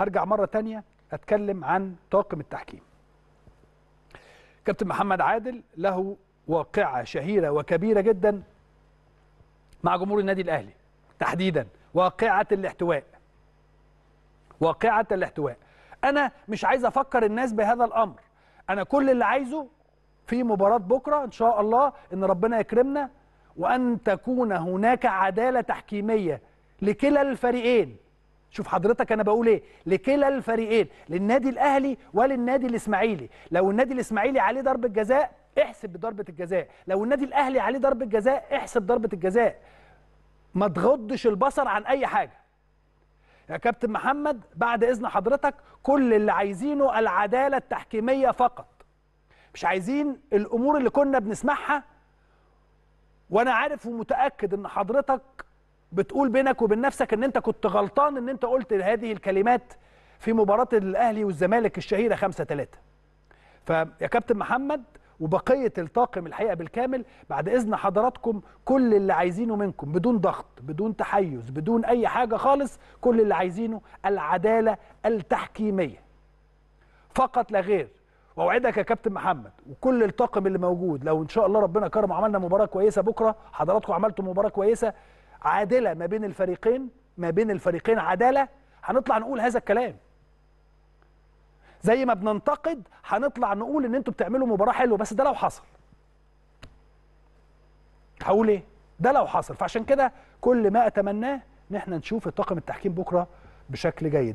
ارجع مره تانية اتكلم عن طاقم التحكيم كابتن محمد عادل له واقعه شهيره وكبيره جدا مع جمهور النادي الاهلي تحديدا واقعه الاحتواء واقعه الاحتواء انا مش عايز افكر الناس بهذا الامر انا كل اللي عايزه في مباراه بكره ان شاء الله ان ربنا يكرمنا وان تكون هناك عداله تحكيميه لكلا الفريقين شوف حضرتك انا بقول ايه لكلا الفريقين للنادي الاهلي وللنادي الاسماعيلي لو النادي الاسماعيلي عليه ضربه جزاء احسب بضربه الجزاء لو النادي الاهلي عليه ضربه جزاء احسب ضربه الجزاء ما تغضش البصر عن اي حاجه يا كابتن محمد بعد اذن حضرتك كل اللي عايزينه العداله التحكيميه فقط مش عايزين الامور اللي كنا بنسمعها وانا عارف ومتاكد ان حضرتك بتقول بينك وبين نفسك ان انت كنت غلطان ان انت قلت هذه الكلمات في مباراه الاهلي والزمالك الشهيره 5 3 فيا كابتن محمد وبقيه الطاقم الحقيقه بالكامل بعد اذن حضراتكم كل اللي عايزينه منكم بدون ضغط بدون تحيز بدون اي حاجه خالص كل اللي عايزينه العداله التحكيميه فقط لا غير واوعدك يا كابتن محمد وكل الطاقم اللي موجود لو ان شاء الله ربنا كرم عملنا مباراه كويسه بكره حضراتكم عملتوا مباراه كويسه عادله ما بين الفريقين ما بين الفريقين عداله هنطلع نقول هذا الكلام زي ما بننتقد هنطلع نقول ان انتوا بتعملوا مباراه حلوه بس ده لو حصل هقول ايه ده لو حصل فعشان كده كل ما اتمناه ان احنا نشوف الطاقم التحكيم بكره بشكل جيد